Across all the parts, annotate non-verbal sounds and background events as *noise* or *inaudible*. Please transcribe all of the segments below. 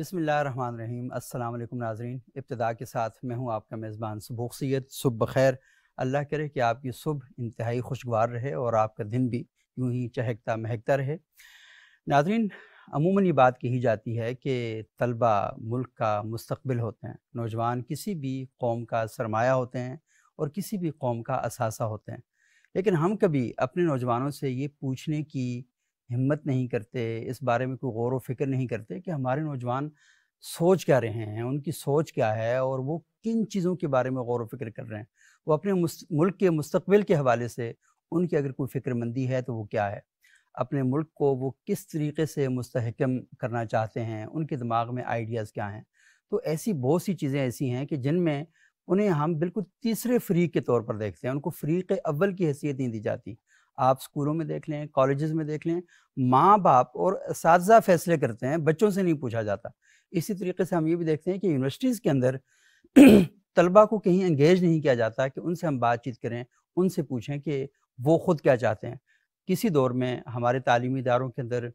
बसमीम अस्सलाम वालेकुम नाजरीन इब्तदा के साथ मैं हूँ आपका मेज़बान सबूक सुबह बखैर अल्लाह करे कि आपकी सुबह इंतहाई खुशगवार रहे और आपका दिन भी यूं ही चहकता महकता रहे नाजरीन अमूमन ये बात कही जाती है कि तलबा मुल्क का मुस्तबिल होते हैं नौजवान किसी भी कौम का सरमाया होते हैं और किसी भी कौम का असासा होते हैं लेकिन हम कभी अपने नौजवानों से ये पूछने की हिम्मत नहीं करते इस बारे में कोई गौर व फिक्र नहीं करते कि हमारे नौजवान सोच क्या रहे हैं उनकी सोच क्या है और वो किन चीज़ों के बारे में गौर व फिक्र कर रहे हैं वो अपने मुल्क के मुस्तबिल के हवाले से उनकी अगर कोई फिक्रमंदी है तो वो क्या है अपने मुल्क को वो किस तरीके से मुस्तहकम करना चाहते हैं उनके दिमाग में आइडियाज़ क्या हैं तो ऐसी बहुत सी चीज़ें ऐसी हैं कि जिनमें उन्हें हम बिल्कुल तीसरे फ्रीक के तौर पर देखते हैं उनको फ्रीक अव्वल की हैसियत नहीं दी जाती आप स्कूलों में देख लें कॉलेजेस में देख लें माँ बाप और इस फैसले करते हैं बच्चों से नहीं पूछा जाता इसी तरीके से हम ये भी देखते हैं कि यूनिवर्सिटीज़ के अंदर *clears throat* तलबा को कहीं इंगेज नहीं किया जाता कि उनसे हम बातचीत करें उनसे पूछें कि वो ख़ुद क्या चाहते हैं किसी दौर में हमारे तालीमी इदारों के अंदर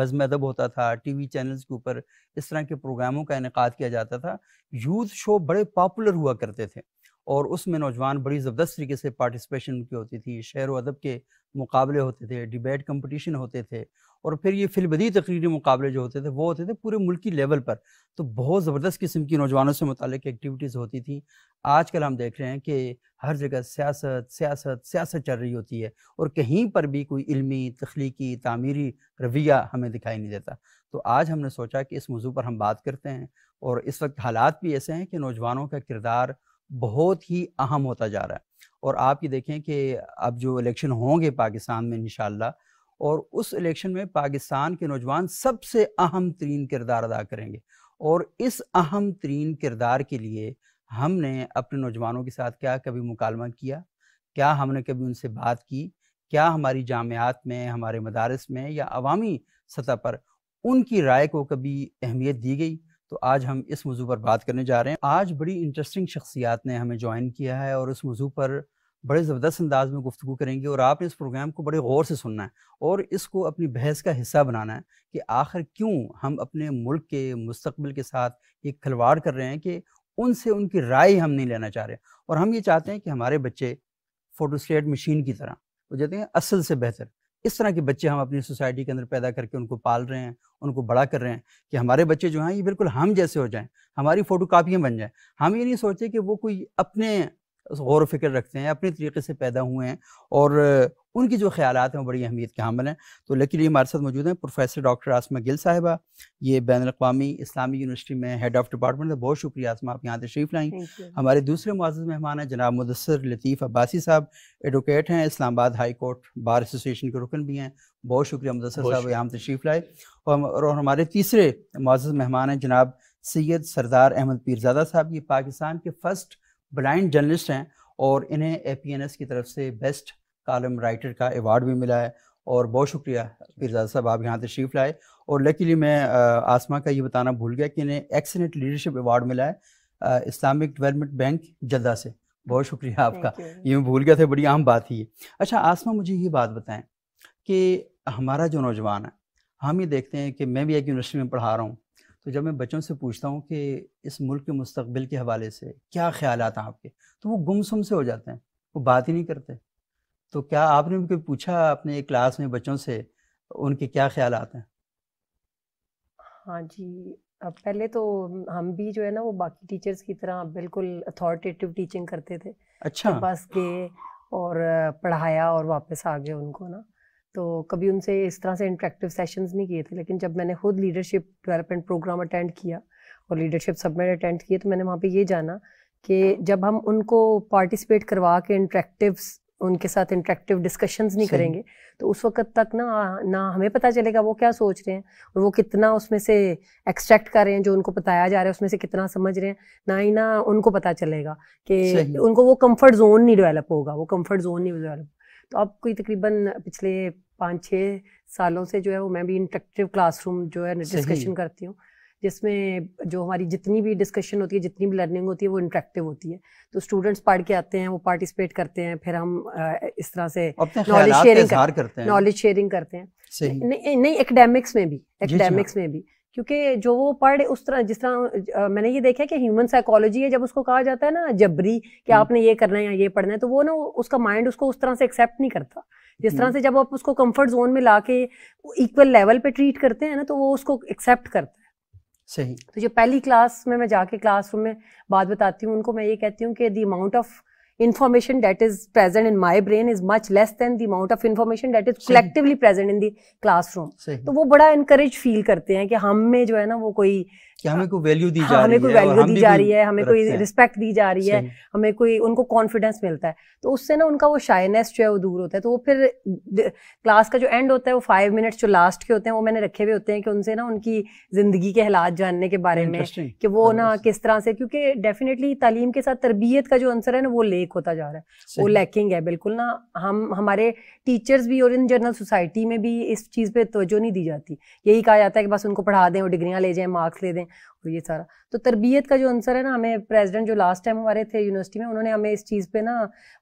बज़म अदब होता था टी वी चैनल्स के ऊपर इस तरह के प्रोग्रामों का इनका किया जाता था यूथ शो बड़े पॉपुलर हुआ करते थे और उसमें नौजवान बड़ी ज़बरदस्त तरीके से पार्टिसिपेशन की होती थी शेर व अदब के मुकाबले होते थे डिबेट कंपटीशन होते थे और फिर ये फिलबदी तकरीरी मुकाबले जो होते थे वो होते थे पूरे मुल्की लेवल पर तो बहुत ज़बरदस्त किस्म की नौजवानों से मुतल एक्टिविटीज़ होती थी आजकल हम देख रहे हैं कि हर जगह सियासत सियासत सियासत चल रही होती है और कहीं पर भी कोई इलमी तख्लीकी तामीरी रवैया हमें दिखाई नहीं देता तो आज हमने सोचा कि इस मौजू पर हम बात करते हैं और इस वक्त हालात भी ऐसे हैं कि नौजवानों का किरदार बहुत ही अहम होता जा रहा है और आप ये देखें कि अब जो इलेक्शन होंगे पाकिस्तान में इन और उस इलेक्शन में पाकिस्तान के नौजवान सबसे अहम तरीन किरदार अदा करेंगे और इस अहम तरीन किरदार के लिए हमने अपने नौजवानों के साथ क्या कभी मुकालमा किया क्या हमने कभी उनसे बात की क्या हमारी जामियात में हमारे मदारस में या अवामी सतह पर उनकी राय को कभी अहमियत दी गई तो आज हम इस मौजू पर बात करने जा रहे हैं आज बड़ी इंटरेस्टिंग शख्सियात ने हमें ज्वाइन किया है और इस मौजू पर बड़े ज़बरदस्त अंदाज में गुफ्तु करेंगे और आपने इस प्रोग्राम को बड़े गौर से सुनना है और इसको अपनी बहस का हिस्सा बनाना है कि आखिर क्यों हम अपने मुल्क के मुस्तबिल के साथ ये खिलवाड़ कर रहे हैं कि उनसे उनकी राय हम नहीं लेना चाह रहे और हम ये चाहते हैं कि हमारे बच्चे फोटोस्टेट मशीन की तरह वो तो कहते हैं असल से बेहतर इस तरह के बच्चे हम अपनी सोसाइटी के अंदर पैदा करके उनको पाल रहे हैं उनको बड़ा कर रहे हैं कि हमारे बच्चे जो हैं ये बिल्कुल हम जैसे हो जाएं हमारी फ़ोटो कापियाँ बन जाएं हम ये नहीं सोचते कि वो कोई अपने गौर फिक्र रखते हैं अपने तरीके से पैदा हुए हैं और उनकी जो ख्याल हैं वो बड़ी अहमियत के हामिल हैं तो लकीली हमारे साथ मौजूद हैं प्रोफेसर डॉक्टर आसमा गिल साहिबा ये बैन अवी इस्लामी यूनिवर्सिटी में हेड ऑफ डिपार्टमेंट है बहुत शुक्रिया आसमा आप यहाँ तशरीफ़ लाएँ हमारे दूसरे मुआज़ मेहमान हैं जनाब मुदसर लतीफ़ अब्बासी साहब एडवोकेट हैं Islamabad high court bar association के रुकन भी हैं बहुत शुक्रिया मुदसर साहब यहाँ तशरीफ़ लाए और हमारे तीसरे मुआज़ मेहमान हैं जनाब सैद सरदार अहमद पीरजादा साहब ये पाकिस्तान के फर्स्ट ब्लाइंड जर्नलिस्ट हैं और इन्हें ए पी एन एस की तरफ से बेस्ट कॉलम राइटर का अवार्ड भी मिला है और बहुत शुक्रिया पीरजादा साहब आप यहाँ तशरीफ़ लाए और लकीली मैं आसमा का ये बताना भूल गया कि इन्हें एक्सलेंट लीडरशिप अवार्ड मिला है इस्लामिक डेवलपमेंट बैंक जद्दा से बहुत शुक्रिया आपका ये मैं भूल गया था बड़ी अहम बात ही है अच्छा आसमा मुझे ये बात बताएं कि हमारा जो नौजवान है हम ये देखते हैं कि मैं भी एक यूनिवर्सिटी में पढ़ा रहा हूँ तो जब मैं बच्चों से पूछता हूँ कि इस मुल्क के मुस्तबिल के हवाले से क्या ख्याल हैं आपके तो वो गुमसुम से हो जाते हैं वो बात ही नहीं करते तो क्या आपने भी कोई पूछा अपने क्लास में बच्चों से उनके क्या ख्याल आते हैं हाँ जी अब पहले तो हम भी जो है ना वो बाकी टीचर्स की तरह बिल्कुल अथॉरिटेटिव टीचिंग करते थे अच्छा तो बस गए और पढ़ाया और वापस आ गए उनको ना तो कभी उनसे इस तरह से इंटरेक्टिव सेशंस नहीं किए थे लेकिन जब मैंने खुद लीडरशिप डेवलपमेंट प्रोग्राम अटेंड किया और लीडरशिप सबमिट अटेंड किए तो मैंने वहाँ पे ये जाना कि हाँ। जब हम उनको पार्टिसिपेट करवा के इंटरेक्टिव उनके साथ इंटरेक्टिव डिस्कशंस नहीं करेंगे तो उस वक्त तक ना ना हमें पता चलेगा वो क्या सोच रहे हैं और वो कितना उसमें से एक्सट्रैक्ट कर रहे हैं जो उनको बताया जा रहा है उसमें से कितना समझ रहे हैं ना ही ना उनको पता चलेगा कि उनको वो कम्फ़र्ट जोन नहीं डेवलप होगा वो कम्फ़र्ट जोन नहीं डेवलप तो अब कोई तकरीबन पिछले पाँच छः सालों से जो है वो मैं भी इंटरेक्टिव क्लासरूम जो है डिस्कशन करती हूँ जिसमें जो हमारी जितनी भी डिस्कशन होती है जितनी भी लर्निंग होती है वो इंटरेक्टिव होती है तो स्टूडेंट्स पढ़ के आते हैं वो पार्टिसिपेट करते हैं फिर हम इस तरह से नॉलेज शेयरिंग करते हैं नॉलेज शेयरिंग करते हैं नहीं नहीं एकेडमिक्स में भी एकेडमिक्स में भी क्योंकि जो वो पढ़ उस तरह जिस तरह मैंने ये देखा कि ह्यूमन साइकोलॉजी है जब उसको कहा जाता है ना जबरी कि हम्म। आपने ये करना है या ये पढ़ना है तो वो ना उसका माइंड उसको उस तरह से एक्सेप्ट नहीं करता जिस तरह हम्म। से जब आप उसको कंफर्ट जोन में ला के इक्वल लेवल पे ट्रीट करते हैं ना तो वो उसको एक्सेप्ट करता है सही तो जो पहली क्लास में मैं जाके क्लासरूम में बात बताती हूँ उनको मैं ये कहती हूँ कि the amount of information that is present in my brain is much less than the amount of information that is collectively present in the room तो वो बड़ा इंकरेज फील करते हैं कि हम में जो है ना वो कोई कि हमें कोई वैल्यू दी हाँ, है हमें कोई वैल्यू दी जा रही है हमें कोई रिस्पेक्ट दी जा रही है हमें कोई उनको कॉन्फिडेंस मिलता है तो उससे ना उनका वो शाइनेस जो है वो दूर होता है तो वो फिर क्लास का जो एंड होता है वो फाइव मिनट्स जो लास्ट के होते हैं वो मैंने रखे हुए होते हैं कि उनसे ना उनकी ज़िंदगी के हालात जानने के बारे में कि वो ना किस तरह से क्योंकि डेफिनेटली तालीम के साथ तरबियत का जो आंसर है ना वो लेक होता जा रहा है वो लैकिंग है बिल्कुल ना हम हमारे टीचर्स भी और इन जनरल सोसाइटी में भी इस चीज़ पर तोजो नहीं दी जाती यही कहा जाता है कि बस उनको पढ़ा दें और डिग्रियाँ ले जाएँ मार्क्स ले दें और ये सारा तो तरबियत का जो आंसर है ना हमें प्रेसिडेंट जो लास्ट टाइम हमारे थे यूनिवर्सिटी में उन्होंने हमें इस चीज़ पे ना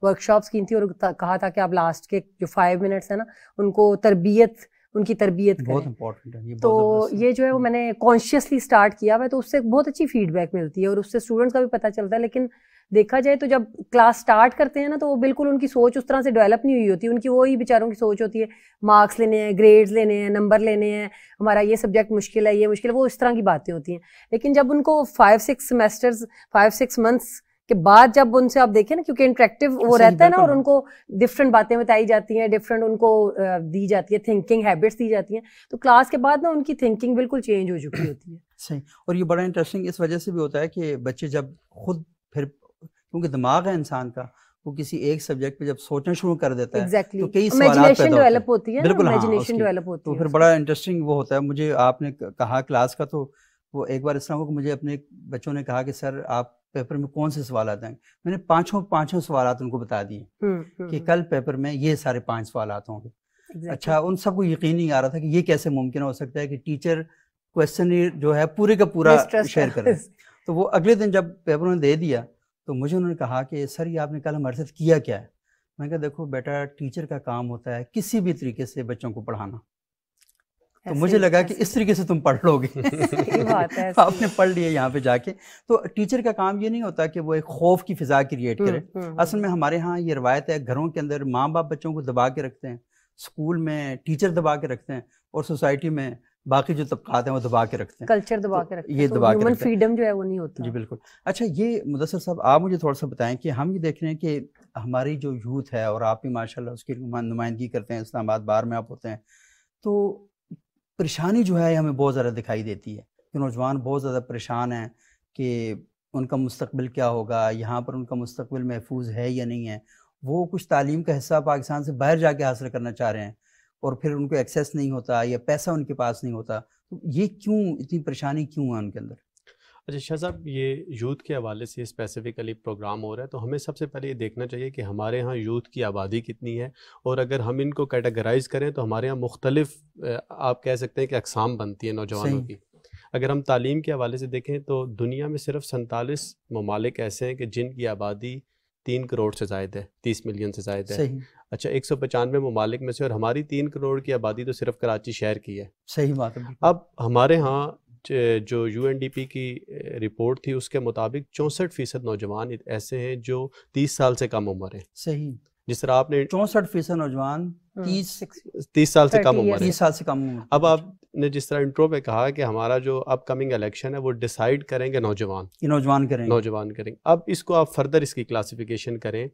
वर्कशॉप्स की थी और कहा था कि आप लास्ट के जो फाइव मिनट्स हैं ना उनको तरबियत उनकी तरबियत बहुत इंपॉर्टेंट है ये तो ये जो है वो हम्म। मैंने कॉन्शियसली स्टार्ट किया हुआ है तो उससे बहुत अच्छी फीडबैक मिलती है और उससे स्टूडेंट्स का भी पता चलता है लेकिन देखा जाए तो जब क्लास स्टार्ट करते हैं ना तो वो बिल्कुल उनकी सोच उस तरह से डेवलप नहीं हुई होती उनकी वही बेचारों की सोच होती है मार्क्स लेने हैं ग्रेड्स लेने हैं नंबर लेने हैं हमारा ये सब्जेक्ट मुश्किल है ये मुश्किल है वो इस तरह की बातें होती हैं लेकिन जब उनको five six semesters five six months के बाद जब उनसे आप देखें ना क्योंकि इंट्रेक्टिव वो रहता है ना और उनको डिफरेंट बातें बताई जाती हैं डिफरेंट उनको दी जाती है थिंकिंग हैबिट्स दी जाती हैं तो क्लास के बाद ना उनकी थिंकिंग बिल्कुल चेंज हो चुकी होती है *coughs* सही और ये बड़ा इंटरेस्टिंग इस वजह से भी होता है कि बच्चे जब खुद फिर क्योंकि दिमाग है इंसान का वो किसी एक सब्जेक्ट पे जब सोचना शुरू कर देता है exactly. तो कई इमेजिनेशन डेवलप होती है बिल्कुल इमेजिनेशन हाँ, डेवलप होती तो है तो फिर बड़ा इंटरेस्टिंग वो होता है मुझे आपने कहा क्लास का तो वो एक बार इस तरह को मुझे अपने बच्चों ने कहा कि सर आप पेपर में कौन से सवाल आते हैं मैंने पांचों पांचों सवाल उनको बता दिए हम्म, कि हम्म, कल हम्म। पेपर में ये सारे पांच सवाल होंगे exactly. अच्छा उन सबको यकीन नहीं आ रहा था कि ये कैसे मुमकिन हो सकता है कि टीचर क्वेश्चन जो है पूरे का पूरा शेयर करें *laughs* तो वो अगले दिन जब पेपर उन्होंने दे दिया तो मुझे उन्होंने कहा कि सर ये आपने कल हमारे साथ किया क्या है मैंने कहा देखो बेटा टीचर का काम होता है किसी भी तरीके से बच्चों को पढ़ाना तो मुझे लगा कि इस तरीके से तुम पढ़ लोगे *laughs* बात है *laughs* आपने पढ़ लिया यहाँ पे जाके तो टीचर का काम ये नहीं होता कि वो एक खौफ की फिजा क्रिएट हम्म, करे हम्म, असल हम्म। में हमारे यहाँ ये रवायत है घरों के अंदर माँ बाप बच्चों को दबा के रखते हैं स्कूल में टीचर दबा के रखते हैं और सोसाइटी में बाकी जो तबकात हैं वो दबा के रखते हैं कल्चर दबा तो के रखते हैं ये तो दबा के फ्रीडम जो है वो नहीं होता जी बिल्कुल अच्छा ये मुदसर साहब आप मुझे थोड़ा सा बताएं कि हम ये देख रहे हैं कि हमारी जो यूथ है और आप भी माशाल्लाह उसकी नुमाइंदगी करते हैं इस्लामाबाद बार में आप होते हैं तो परेशानी जो है हमें बहुत ज़्यादा दिखाई देती है कि नौजवान बहुत ज़्यादा परेशान हैं कि उनका मुस्तबिल क्या होगा यहाँ पर उनका मुस्तबिल महफूज है या नहीं है वो कुछ तालीम का हिस्सा पाकिस्तान से बाहर जाके हासिल करना चाह रहे हैं और फिर उनको एक्सेस नहीं होता या पैसा उनके पास नहीं होता तो ये क्यों इतनी परेशानी क्यों है उनके अंदर अच्छा शाह साहब ये यूथ के हवाले से स्पेसिफिकली प्रोग्राम हो रहा है तो हमें सबसे पहले ये देखना चाहिए कि हमारे यहाँ यूथ की आबादी कितनी है और अगर हम इनको कैटेगराइज करें तो हमारे यहाँ मुख्तलिफ आप कह सकते हैं कि अकसाम बनती है नौजवानों की अगर हम तालीम के हवाले से देखें तो दुनिया में सिर्फ सैंतालीस ममालिक ऐसे हैं कि जिनकी आबादी तीन करोड़ से ज़ायद है तीस मिलियन से ज़ायद है अच्छा एक सौ पचानवे ममालिक में से और हमारी तीन करोड़ की आबादी तो सिर्फ कराची शहर की है सही बात है अब हमारे यहाँ जो पी की रिपोर्ट थी उसके मुताबिक चौंसठ फीसद नौजवान ऐसे हैं जो तीस साल से कम उम्र है सही जिस तरह आपने चौंसठ फीसद नौजवान हाँ। तीस साल से कम उम्र तीस साल से कम उम्र अब आपने जिस तरह इंट्रो में कहा कि हमारा जो अपकमिंग इलेक्शन है वो डिसाइड करेंगे नौजवान नौजवान करेंगे नौजवान करेंगे अब इसको आप फर्दर इसकी क्लासिफिकेशन करें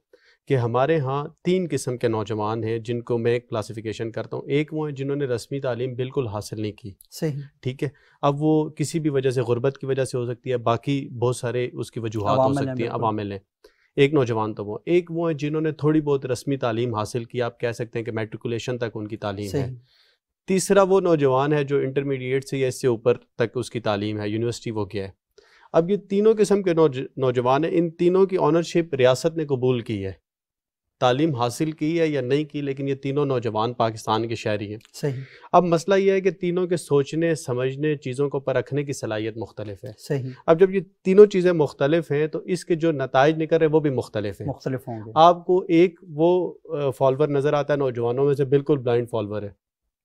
कि हमारे यहाँ तीन किस्म के नौजवान हैं जिनको मैं क्लासिफिकेशन करता हूँ एक वो हैं जिन्होंने रस्मी तालीम बिल्कुल हासिल नहीं की सही ठीक है अब वो किसी भी वजह से गुर्बत की वजह से हो सकती है बाकी बहुत सारे उसकी वजूहत हो सकती हैं अवामिल हैं एक नौजवान तो वो एक वो हैं जिन्होंने थोड़ी बहुत रस्मी तालीम हासिल की आप कह सकते हैं कि मेट्रिकुलेशन तक उनकी तालीम है तीसरा वो नौजवान है जो इंटरमीडिएट से या इससे ऊपर तक उसकी तालीम है यूनिवर्सिटी वो क्या है अब ये तीनों किस्म के नौजवान हैं इन तीनों की ऑनरशिप रियासत ने कबूल की है तालीम हासिल की है या नहीं की लेकिन ये तीनों नौजवान पाकिस्तान के शहरी हैं सही अब मसला ये है कि तीनों के सोचने समझने चीज़ों को परखने की सलाहियत मुख्तलिफ है सही अब जब ये तीनों चीज़ें मुख्तलिफ हैं तो इसके जो नतज निकल रहे वो भी मुख्तलिफ हैं मुख्तलिफ होंगे आपको एक वो फॉलोवर नज़र आता है नौजवानों में से बिल्कुल ब्लाइंड फॉलोवर है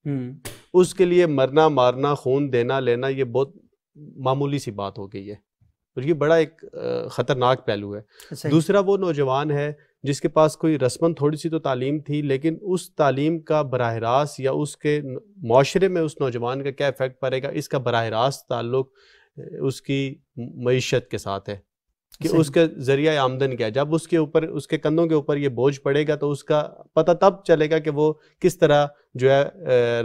हम्म। उसके लिए मरना मारना खून देना लेना ये बहुत मामूली सी बात हो गई है और ये बड़ा एक ख़तरनाक पहलू है दूसरा वो नौजवान है जिसके पास कोई रस्मन थोड़ी सी तो तालीम थी लेकिन उस तालीम का बरह रास्त या उसके माशरे में उस नौजवान का क्या इफ़ेक्ट पड़ेगा इसका बरह रास्त ताल्लुक उसकी मीशत के साथ है कि उसके ज़रिया आमदन क्या है जब उसके ऊपर उसके कंधों के ऊपर ये बोझ पड़ेगा तो उसका पता तब चलेगा कि वो किस तरह जो है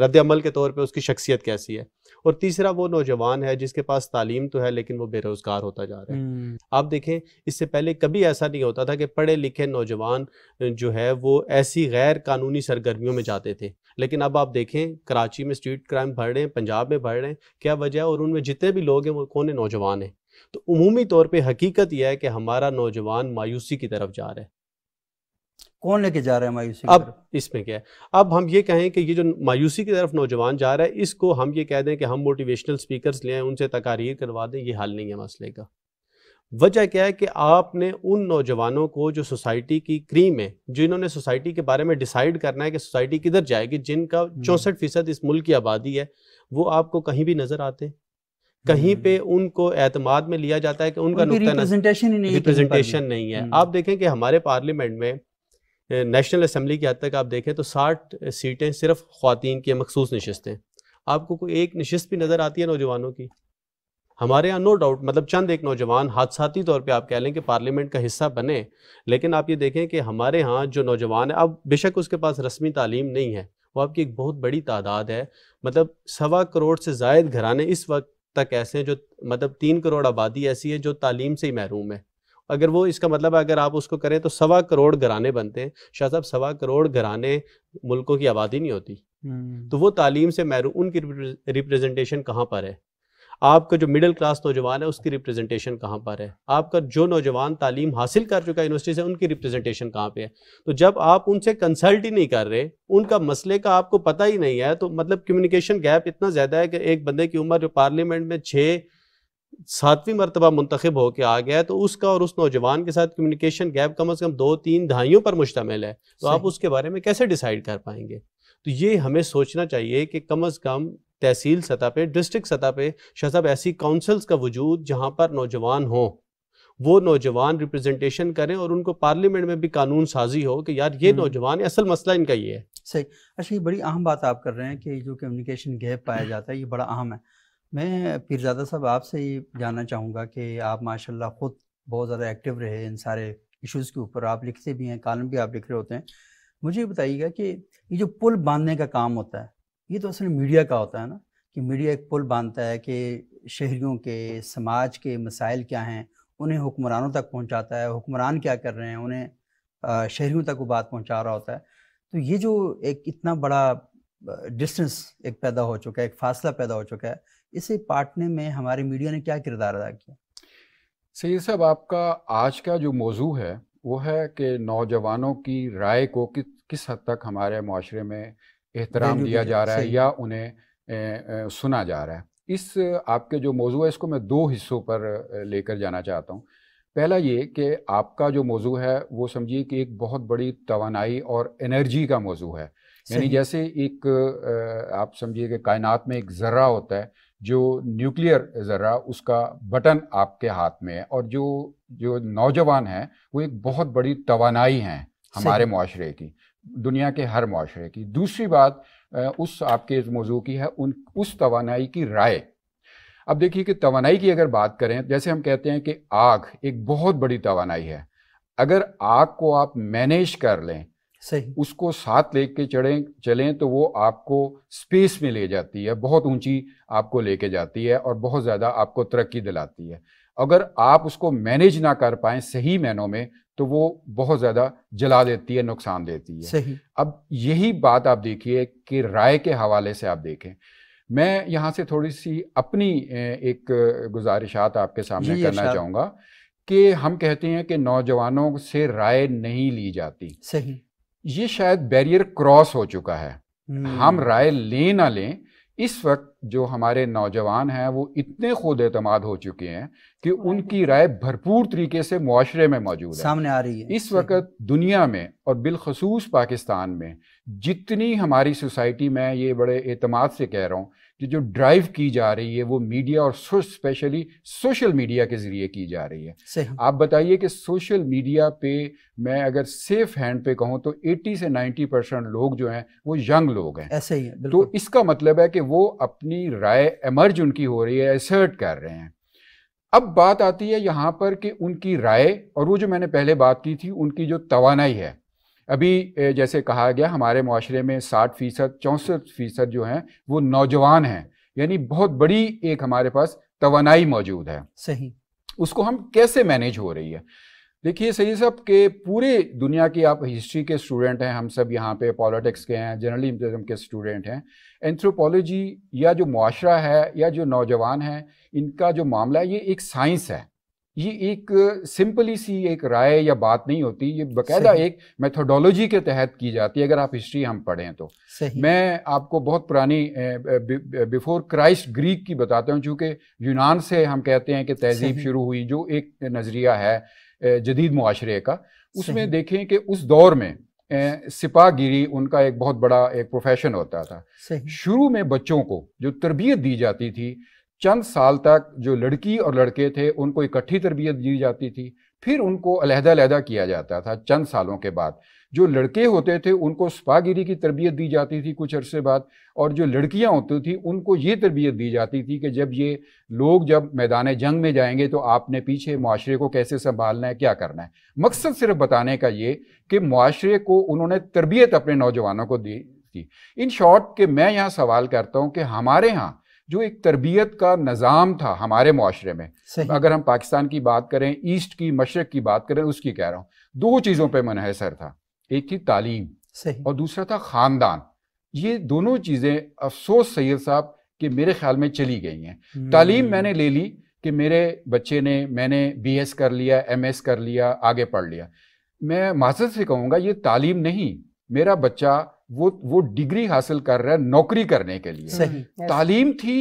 रद्दमल के तौर पर उसकी शख्सियत कैसी है और तीसरा वो नौजवान है जिसके पास तालीम तो है लेकिन वो बेरोजगार होता जा रहा है हम्म। आप देखें इससे पहले कभी ऐसा नहीं होता था कि पढ़े लिखे नौजवान जो है वो ऐसी गैर कानूनी सरगर्मियों में जाते थे लेकिन अब आप देखें कराची में स्ट्रीट क्राइम बढ़ रहे हैं पंजाब में बढ़ रहे हैं क्या वजह है और उनमें जितने भी लोग हैं वो कौन नौजवान हैं तो उमूमी तौर पे हकीकत यह है कि हमारा नौजवान मायूसी की तरफ जा रहा है कौन लेके जा रहा है मायूसी अब इसमें क्या है अब हम ये कहें कि ये जो मायूसी की तरफ नौजवान जा रहा है इसको हम ये कह दें कि हम मोटिवेशनल स्पीकर्स आए उनसे तकारीर करवा दें ये हल नहीं है मसले का वजह क्या है कि आपने उन नौजवानों को जो सोसाइटी की क्रीम है जिन्होंने सोसाइटी के बारे में डिसाइड करना है कि सोसाइटी किधर जाएगी जिनका हम्म। चौंसठ फीसद इस मुल्क की आबादी है वो आपको कहीं भी नजर आते कहीं हम्म। पे उनको एतमाद में लिया जाता है कि उनका रिप्रेजेंटेशन नहीं, नहीं है हम्म। आप देखें कि हमारे पार्लियामेंट में नेशनल असम्बली की हद तक आप देखें तो साठ सीटें सिर्फ खातन की मखसूस नशस्तें आपको कोई एक नशस्त भी नज़र आती है नौजवानों की हमारे यहाँ नो डाउट मतलब चंद एक नौजवान हादसाती तौर पे आप कह लें कि पार्लियामेंट का हिस्सा बने लेकिन आप ये देखें कि हमारे यहाँ जो नौजवान है अब बेशक उसके पास रस्मी तालीम नहीं है वो आपकी एक बहुत बड़ी तादाद है मतलब सवा करोड़ से जायद घराने इस वक्त तक ऐसे हैं जो मतलब तीन करोड़ आबादी ऐसी है जो तालीम से ही महरूम है अगर वो इसका मतलब अगर आप उसको करें तो सवा करोड़ घराने बनते हैं शाह साहब सवा करोड़ घराने मुल्कों की आबादी नहीं होती हम्म। तो वो तालीम से महरूम उनकी रिप्रेजेंटेशन कहाँ पर है आपका जो मिडिल क्लास नौजवान है उसकी रिप्रेजेंटेशन कहाँ पर है आपका जो नौजवान तालीम हासिल कर चुका है यूनिवर्सिटी से उनकी रिप्रेजेंटेशन कहाँ पे है तो जब आप उनसे कंसल्ट ही नहीं कर रहे उनका मसले का आपको पता ही नहीं है तो मतलब कम्युनिकेशन गैप इतना ज़्यादा है कि एक बंदे की उम्र जो पार्लियामेंट में छः सातवीं मरतबा मुंतब होकर आ गया है तो उसका और उस नौजवान के साथ कम्युनिकेशन गैप कम अज़ कम दो तीन दहाइयों पर मुश्तमिल है तो आप उसके बारे में कैसे डिसाइड कर पाएंगे तो ये हमें सोचना चाहिए कि कम अज़ कम तहसील सतह पर डिस्ट्रिक्ट सतह पर शहब ऐसी काउंसल्स का वजूद जहाँ पर नौजवान हों वो नौजवान रिप्रेजेंटेशन करें और उनको पार्लियामेंट में भी कानून साजी हो कि यार ये हम्म। नौजवान असल मसला इनका ये है सही अच्छा ये बड़ी अहम बात आप कर रहे हैं कि जो कम्युनिकेशन गैप पाया जाता है ये बड़ा अहम है मैं पीरजादा साहब आपसे ये जानना चाहूँगा कि आप माशाल्लाह ख़ुद बहुत ज़्यादा एक्टिव रहे इन सारे इश्यूज़ के ऊपर आप लिखते भी हैं कॉलम भी आप लिख रहे होते हैं मुझे बताइएगा कि ये जो पुल बांधने का काम होता है ये तो असल मीडिया का होता है ना कि मीडिया एक पुल बांधता है कि शहरीों के समाज के मसाइल क्या हैं उन्हें हुक्मरानों तक पहुँचाता है हुक्मरान क्या कर रहे हैं उन्हें शहरीों तक वो बात पहुँचा रहा होता है तो ये जो एक इतना बड़ा डिस्टेंस एक पैदा हो चुका है एक फासला पैदा हो चुका है इसे पाटने में हमारे मीडिया ने क्या किरदार अदा किया सही साहब आपका आज का जो मौजू है वो है कि नौजवानों की राय को कि, किस हद तक हमारे माशरे में एहतराम दिया जा रहा है या उन्हें ए, ए, सुना जा रहा है इस आपके जो मौजू है इसको मैं दो हिस्सों पर लेकर जाना चाहता हूँ पहला ये कि आपका जो मौजू है वो समझिए कि एक बहुत बड़ी तोानाई और एनर्जी का मौजू है यानी जैसे एक आप समझिए कि कायनात में एक ज़र्रा होता है जो न्यूक्लियर ज़रा उसका बटन आपके हाथ में है और जो जो नौजवान हैं वो एक बहुत बड़ी तोानाई हैं हमारे माशरे की दुनिया के हर माशरे की दूसरी बात उस आपके इस मौजू की है उन उस तोानाई की राय अब देखिए कि तोानाई की अगर बात करें जैसे हम कहते हैं कि आग एक बहुत बड़ी तोानाई है अगर आग को आप मैनेज कर लें सही उसको साथ लेके चढ़ें चलें तो वो आपको स्पेस में ले जाती है बहुत ऊंची आपको लेके जाती है और बहुत ज़्यादा आपको तरक्की दिलाती है अगर आप उसको मैनेज ना कर पाए सही मैनों में तो वो बहुत ज़्यादा जला देती है नुकसान देती है सही अब यही बात आप देखिए कि राय के हवाले से आप देखें मैं यहाँ से थोड़ी सी अपनी एक गुजारिशात आपके सामने करना चाहूँगा कि हम कहते हैं कि नौजवानों से राय नहीं ली जाती सही ये शायद बैरियर क्रॉस हो चुका है हम हम्म। राय ले ना लें इस वक्त जो हमारे नौजवान हैं वो इतने खुद एतमाद हो चुके हैं कि उनकी राय भरपूर तरीके से मुआरे में मौजूद है सामने आ रही है इस वक्त दुनिया में और बिलखसूस पाकिस्तान में जितनी हमारी सोसाइटी में ये बड़े एतमाद से कह रहा हूँ जो जो ड्राइव की जा रही है वो मीडिया और स्पेशली सोशल मीडिया के ज़रिए की जा रही है आप बताइए कि सोशल मीडिया पे मैं अगर सेफ हैंड पे कहूँ तो 80 से 90 परसेंट लोग जो हैं वो यंग लोग हैं ऐसे ही है, तो इसका मतलब है कि वो अपनी राय एमर्ज उनकी हो रही है एसर्ट कर रहे हैं अब बात आती है यहाँ पर कि उनकी राय और वो जो मैंने पहले बात की थी उनकी जो तोानाई है अभी जैसे कहा गया हमारे माशरे में साठ फ़ीसद चौंसठ फ़ीसद जो हैं वो नौजवान हैं यानी बहुत बड़ी एक हमारे पास तोानाई मौजूद है सही उसको हम कैसे मैनेज हो रही है देखिए सही साहब के पूरे दुनिया की आप हिस्ट्री के स्टूडेंट हैं हम सब यहाँ पे पॉलिटिक्स के हैं जर्नलिज्म के स्टूडेंट हैं एंथ्रोपोलॉजी या जो माशरा है या जो नौजवान हैं इनका जो मामला है ये एक साइंस है ये एक सिंपली सी एक राय या बात नहीं होती ये बकायदा एक मेथोडोलॉजी के तहत की जाती है अगर आप हिस्ट्री हम पढ़ें तो मैं आपको बहुत पुरानी बिफोर क्राइस्ट ग्रीक की बताता हूँ चूँकि यूनान से हम कहते हैं कि तहजीब शुरू हुई जो एक नज़रिया है जदीद माशरे का उसमें देखें कि उस दौर में सिपागिरी उनका एक बहुत बड़ा एक प्रोफेशन होता था शुरू में बच्चों को जो तरबियत दी जाती थी चंद साल तक जो लड़की और लड़के थे उनको इकट्ठी तरबियत दी जाती थी फिर उनको अलहदा अलहदा किया जाता था चंद सालों के बाद जो लड़के होते थे उनको स्पागिरी की तरबियत दी जाती थी कुछ अरसे बाद और जो लड़कियां होती थी उनको ये तरबियत दी जाती थी कि जब ये लोग जब मैदान जंग में जाएंगे तो आपने पीछे माशरे को कैसे संभालना है क्या करना है मकसद सिर्फ बताने का ये कि माशरे को उन्होंने तरबियत अपने नौजवानों को दी थी इन शॉर्ट के मैं यहाँ सवाल करता हूँ कि हमारे यहाँ जो एक तरबियत का निज़ाम था हमारे माशरे में अगर हम पाकिस्तान की बात करें ईस्ट की मशरक़ की बात करें उसकी कह रहा हूँ दो चीज़ों पर मुनहसर था एक थी तालीम और दूसरा था ख़ानदान ये दोनों चीज़ें अफसोस सैद साहब कि मेरे ख्याल में चली गई हैं हम्म। तालीम मैंने ले ली कि मेरे बच्चे ने मैंने बी एस कर लिया एम एस कर लिया आगे पढ़ लिया मैं माजद से कहूँगा ये तालीम नहीं मेरा बच्चा वो वो डिग्री हासिल कर रहा है नौकरी करने के लिए सही तालीम थी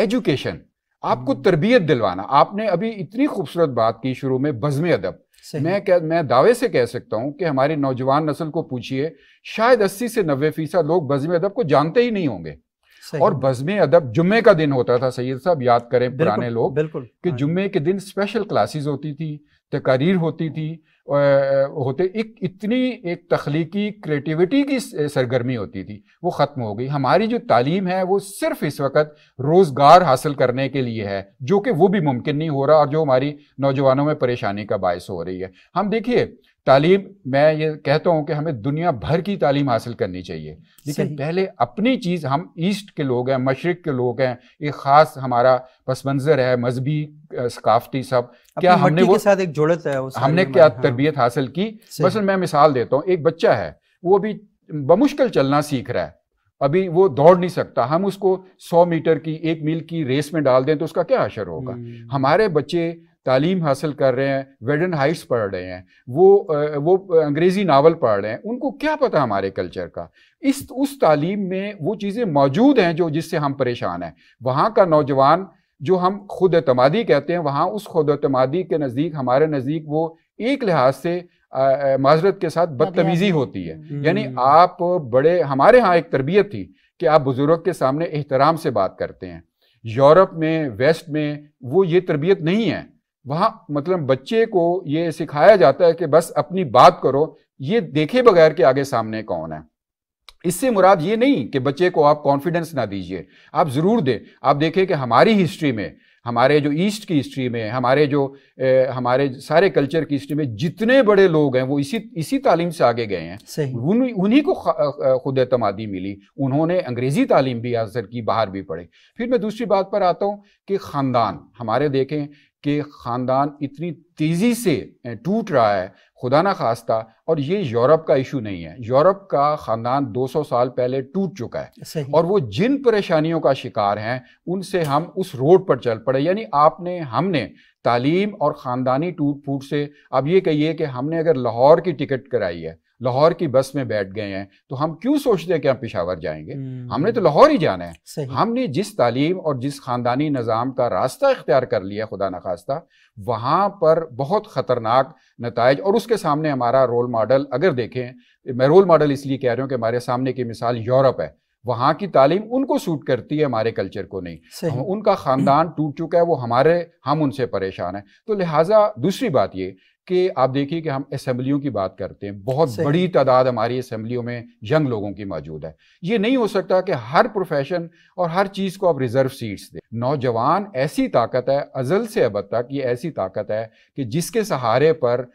एजुकेशन आपको हम्म। तरबियत दिलवाना आपने अभी इतनी खूबसूरत बात की शुरू में बज़म अदब मैं कह मैं दावे से कह सकता हूं कि हमारी नौजवान नस्ल को पूछिए शायद 80 से 90 फीसद लोग बज़म अदब को जानते ही नहीं होंगे और बज़म अदब जुम्मे का दिन होता था सैयद साहब याद करें पुराने लोग कि हाँ जुम्मे के दिन स्पेशल क्लासेस होती थी तकारीर होती थी होते एक इतनी एक तख्लीकी क्रिएटिविटी की सरगर्मी होती थी वो ख़त्म हो गई हमारी जो तालीम है वो सिर्फ इस वक्त रोज़गार हासिल करने के लिए है जो कि वो भी मुमकिन नहीं हो रहा और जो हमारी नौजवानों में परेशानी का बायस हो रही है हम देखिए तालीम मैं ये कहता हूँ कि हमें दुनिया भर की तालीम हासिल करनी चाहिए लेकिन पहले अपनी चीज़ हम ईस्ट के लोग हैं मशरक़ के लोग हैं एक ख़ास हमारा पस मंज़र है मजहबी सकाफती सब क्या हमने वो साथ एक जुड़त है उस हमने क्या हाँ। तरबियत हासिल की बस मैं मिसाल देता हूँ एक बच्चा है वो अभी बमुश्किल चलना सीख रहा है अभी वो दौड़ नहीं सकता हम उसको सौ मीटर की एक मील की रेस में डाल दें तो उसका क्या असर होगा हम्म। हमारे बच्चे तालीम हासिल कर रहे हैं वेडन हाइट्स पढ़ रहे हैं वो वो अंग्रेज़ी नावल पढ़ रहे हैं उनको क्या पता हमारे कल्चर का इस उस तालीम में वो चीज़ें मौजूद हैं जो जिससे हम परेशान हैं वहाँ का नौजवान जो हम खुद अतमादी कहते हैं वहाँ उस खुद अतमादी के नज़दीक हमारे नज़दीक वो एक लिहाज से माजरत के साथ बदतमीज़ी होती है हम्म। यानी आप बड़े हमारे यहाँ एक तरबियत थी कि आप बुज़ुर्ग के सामने एहतराम से बात करते हैं यूरोप में वेस्ट में वो ये तरबियत नहीं है वहाँ मतलब बच्चे को ये सिखाया जाता है कि बस अपनी बात करो ये देखे बगैर के आगे सामने कौन है इससे मुराद ये नहीं कि बच्चे को आप कॉन्फिडेंस ना दीजिए आप ज़रूर दें आप देखें कि हमारी हिस्ट्री में हमारे जो ईस्ट की हिस्ट्री में हमारे जो ए, हमारे सारे कल्चर की हिस्ट्री में जितने बड़े लोग हैं वो इसी इसी तालीम से आगे गए हैं उन, उन्हीं को खुद अतमादी मिली उन्होंने अंग्रेज़ी तालीम भी हासिल की बाहर भी पढ़े फिर मैं दूसरी बात पर आता हूँ कि ख़ानदान हमारे देखें कि ख़ानदान इतनी तेज़ी से टूट रहा है खुदा ना खास्ता और ये यूरोप का इशू नहीं है यूरोप का ख़ानदान 200 साल पहले टूट चुका है और वो जिन परेशानियों का शिकार हैं उनसे हम उस रोड पर चल पड़े यानी आपने हमने तालीम और ख़ानदानी टूट फूट से अब ये कहिए कि हमने अगर लाहौर की टिकट कराई है लाहौर की बस में बैठ गए हैं तो हम क्यों सोचते हैं कि हम पिशावर जाएंगे हम्म। हमने तो लाहौर ही जाना है हमने जिस तालीम और जिस ख़ानदानी निज़ाम का रास्ता इख्तियार कर लिया खुदा नखास्ता वहाँ पर बहुत ख़तरनाक नतज और उसके सामने हमारा रोल मॉडल अगर देखें मैं रोल मॉडल इसलिए कह रहा हूँ कि हमारे सामने की मिसाल यूरोप है वहाँ की तालीम उनको सूट करती है हमारे कल्चर को नहीं उनका ख़ानदान टूट चुका है वो हमारे हम उनसे परेशान हैं तो लिहाजा दूसरी बात ये कि आप देखिए कि हम असम्बलियों की बात करते हैं बहुत बड़ी तादाद हमारी असम्बलियों में यंग लोगों की मौजूद है ये नहीं हो सकता कि हर प्रोफेशन और हर चीज़ को आप रिजर्व सीट्स दें नौजवान ऐसी ताकत है अजल से अब तक ये ऐसी ताकत है कि जिसके सहारे पर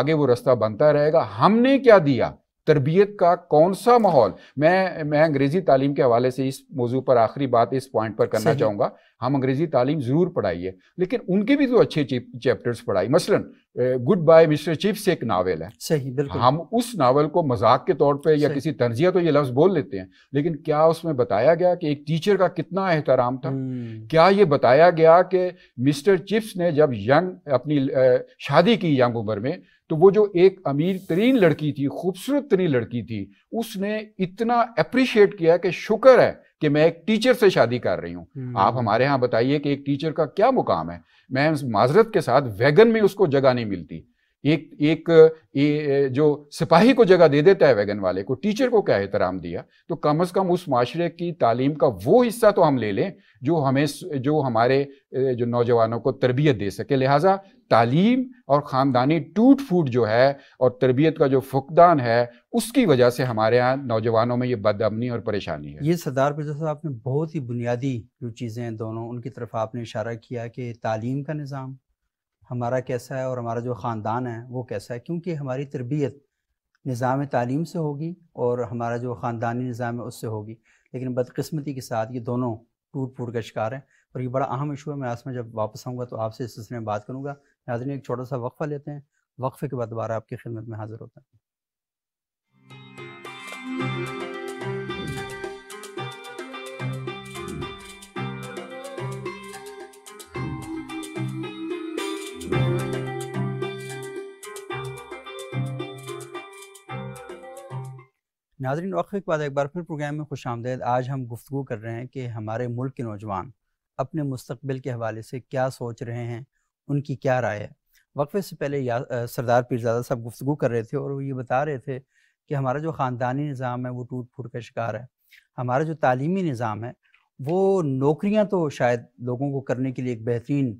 आगे वो रास्ता बनता रहेगा हमने क्या दिया तरबियत का कौन सा माहौल मैं मैं अंग्रेज़ी तालीम के हवाले से इस मौजू पर आखिरी बात इस पॉइंट पर करना चाहूँगा हम अंग्रेज़ी तालीम ज़रूर पढ़ाई है लेकिन उनके भी तो अच्छे चैप्टर्स पढ़ाई मसलन गुड बाय मिस्टर चिप्स एक नावल है सही बिल्कुल हम उस नावल को मजाक के तौर पे या किसी तंजिया तो ये लफ्ज़ बोल लेते हैं लेकिन क्या उसमें बताया गया कि एक टीचर का कितना एहतराम था हम्म। क्या ये बताया गया कि मिस्टर चिप्स ने जब यंग अपनी शादी की यंग उम्र में तो वो जो एक अमीर तरीन लड़की थी खूबसूरत तरीन लड़की थी उसने इतना अप्रिशिएट किया कि शुक्र है कि मैं एक टीचर से शादी कर रही हूँ हम्म। आप हमारे यहाँ बताइए कि एक टीचर का क्या मुकाम है मैं माजरत के साथ वैगन में उसको जगह नहीं मिलती एक एक ए, जो सिपाही को जगह दे देता है वैगन वाले को टीचर को क्या एहतराम दिया तो कम अज़ कम उस माशरे की तालीम का वो हिस्सा तो हम ले लें जो हमें जो हमारे जो नौजवानों को तरबियत दे सके लिहाजा तालीम और ख़ानदानी टूट फूट जो है और तरबियत का जो फुकदान है उसकी वजह से हमारे यहाँ नौजवानों में ये बदअमनी और परेशानी है ये सरदार मिर्जा साहब ने बहुत ही बुनियादी जो चीज़ें हैं दोनों उनकी तरफ आपने इशारा किया कि तालीम का निज़ाम हमारा कैसा है और हमारा जो ख़ानदान है वो कैसा है क्योंकि हमारी तरबियत निज़ाम तालीम से होगी और हमारा जो ख़ानदानी निज़ाम है उससे होगी लेकिन बदकस्मती के साथ ये दोनों टूट फूट का शिकार है और ये बड़ा अहम इशू है मैं आसमान जब वापस आऊँगा तो आपसे इस सिलसिले में बात करूँगा नाजरीन एक छोटा सा वक्फ़ा लेते हैं वक्फ़े के बाद दोबारा आपकी खिदमत में हाज़िर होता है नाजरीन वक्फ़े के बाद एक बार फिर प्रोग्राम में खुश आमदेद आज हम गुफ्तु कर रहे हैं कि हमारे मुल्क के नौजवान अपने मुस्तबिल के हवाले से क्या सोच रहे हैं उनकी क्या राय है वक्फ़े से पहले या सरदार पीरजादा साहब गुफ्तु कर रहे थे और वो ये बता रहे थे कि हमारा जो ख़ानदानी निज़ाम है वो टूट फूट का शिकार है हमारा जो तालीमी निज़ाम है वो नौकरियाँ तो शायद लोगों को करने के लिए एक बेहतरीन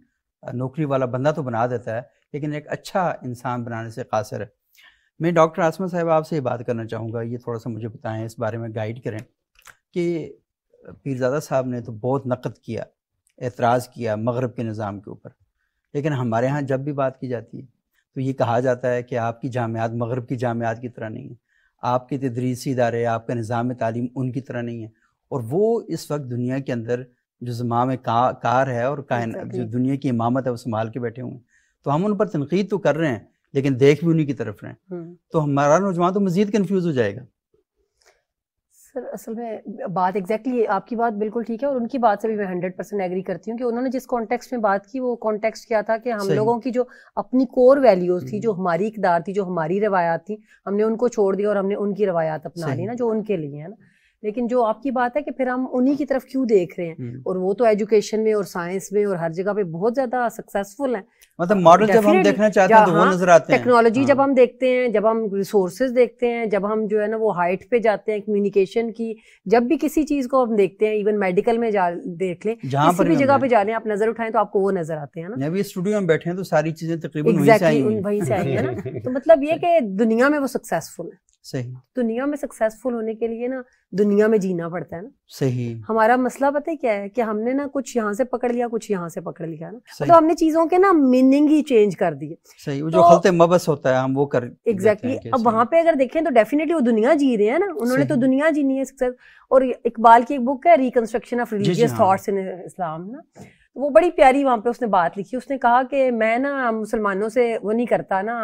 नौकरी वाला बंदा तो बना देता है लेकिन एक अच्छा इंसान बनाने से कासर है मैं डॉक्टर आसमा साहब आपसे ये बात करना चाहूँगा ये थोड़ा सा मुझे बताएं इस बारे में गाइड करें कि पीरजादा साहब ने तो बहुत नक़द किया एतराज़ किया मगरब के निज़ाम के ऊपर लेकिन हमारे यहाँ जब भी बात की जाती है तो ये कहा जाता है कि आपकी जामियात मगरब की जामियात की तरह नहीं है आपके तदरीसी इदारे आपका निज़ाम तालीम उनकी तरह नहीं है और वो इस वक्त दुनिया के अंदर जो जमा में का, कार है और कायन जो दुनिया की इमामत है वो संभाल के बैठे हुए हैं तो हम उन पर तनकीद तो कर रहे हैं लेकिन देख भी उन्हीं की तरफ रहे हम्म। तो हमारा नौजवान तो मजीद कन्फ्यूज हो जाएगा सर असल में बात एग्जैक्टली exactly, आपकी बात बिल्कुल ठीक है और उनकी बात से भी मैं हंड्रेड परसेंट एग्री करती हूँ कि उन्होंने जिस कॉन्टेक्स्ट में बात की वो कॉन्टेक्स्ट क्या था कि हम लोगों की जो अपनी कोर वैल्यूज थी हम्म। जो हमारी इकदार थी जो हमारी रवायात थी हमने उनको छोड़ दिया और हमने उनकी रवायात अपना ली ना जो उनके लिए है ना लेकिन जो आपकी बात है कि फिर हम उन्हीं की तरफ क्यों देख रहे हैं हम्म। और वो तो एजुकेशन में और साइंस में और हर जगह पे बहुत ज़्यादा सक्सेसफुल हैं मतलब मॉडल जब हम देखना चाहते हैं तो वो हाँ, नजर आते हैं टेक्नोलॉजी जब हाँ। हम देखते हैं जब हम रिसोर्सेज देखते हैं जब हम जो है ना वो हाइट पे जाते हैं कम्युनिकेशन की जब भी किसी चीज को हम देखते हैं इवन मेडिकल में जा देख लें किसी भी जगह पे जा रहे हैं आप नजर उठाएं तो आपको वो नजर आते हैं ना अभी स्टूडियो में बैठे हैं तो सारी चीजें तकरीबन वहीं से आई है ना *laughs* तो मतलब ये कि दुनिया में वो सक्सेसफुल है सही दुनिया में सक्सेसफुल होने के लिए ना दुनिया में जीना पड़ता है ना सही हमारा मसला पता है क्या है कि हमने ना कुछ यहाँ से पकड़ लिया कुछ यहाँ से पकड़ लिया ना तो हमने चीजों के ना मीनिंग ही चेंज कर दिए सही वो तो, जो खलते मबस होता है हम वो कर एग्जैक्टली exactly, अब वहाँ पे अगर देखें तो डेफिनेटली वो दुनिया जी रहे हैं ना उन्होंने तो दुनिया जीनी है सक्सेस और इकबाल की एक बुक है reconstruction of religious thoughts in Islam ना तो वो बड़ी प्यारी वहाँ पे उसने बात लिखी उसने कहा कि मैं ना मुसलमानों से वो नहीं करता ना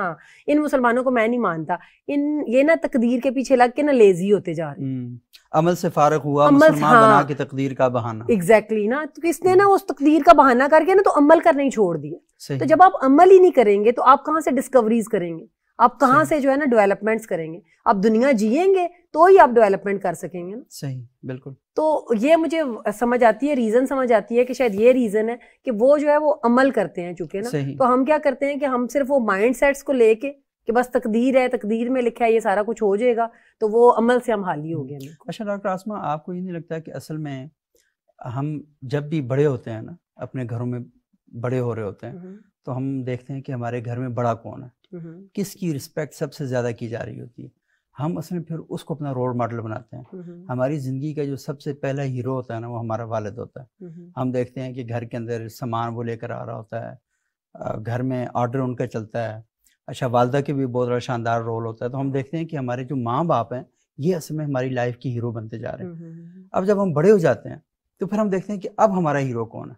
इन मुसलमानों को मैं नहीं मानता इन ये ना तकदीर के पीछे लग के ना लेजी होते जा रहे हम्म, अमल से फारक हुआ अमल से हाँ, बना के तकदीर का बहाना एग्जैक्टली exactly, ना तो किसने हम्म। ना उस तकदीर का बहाना करके ना तो अमल करना ही छोड़ दिया तो जब आप अमल ही नहीं करेंगे तो आप कहाँ से डिस्कवरीज करेंगे आप कहाँ से जो है ना डेवलपमेंट्स करेंगे आप दुनिया जिएंगे तो ही आप डेवलपमेंट कर सकेंगे ना सही बिल्कुल तो ये मुझे समझ आती है रीजन समझ आती है कि शायद ये रीजन है कि वो जो है वो अमल करते हैं चूंकि ना तो हम क्या करते हैं कि हम सिर्फ वो माइंड सेट्स को लेके कि बस तकदीर है तकदीर में लिखा है ये सारा कुछ हो जाएगा तो वो अमल से हम हाली हो गए हम्म। अच्छा डॉक्टर आसमा आपको ये नहीं लगता कि असल में हम जब भी बड़े होते हैं ना अपने घरों में बड़े हो रहे होते हैं हम्म। तो हम देखते हैं कि हमारे घर में बड़ा कौन है हम्म। किसकी रिस्पेक्ट सबसे ज़्यादा की जा रही होती है हम असल में फिर उसको अपना रोल मॉडल बनाते हैं हम्म। हमारी ज़िंदगी का जो सबसे पहला हीरो होता है ना वो हमारा वालद होता है हम्म। हम देखते हैं कि घर के अंदर सामान वो लेकर आ रहा होता है घर में ऑर्डर उनका चलता है अच्छा वालदा के भी बहुत बड़ा शानदार रोल होता है तो हम देखते हैं कि हमारे जो माँ बाप हैं ये असल में हमारी लाइफ की हीरो बनते जा रहे हैं अब जब हम बड़े हो जाते हैं तो फिर हम देखते हैं कि अब हमारा हीरो कौन है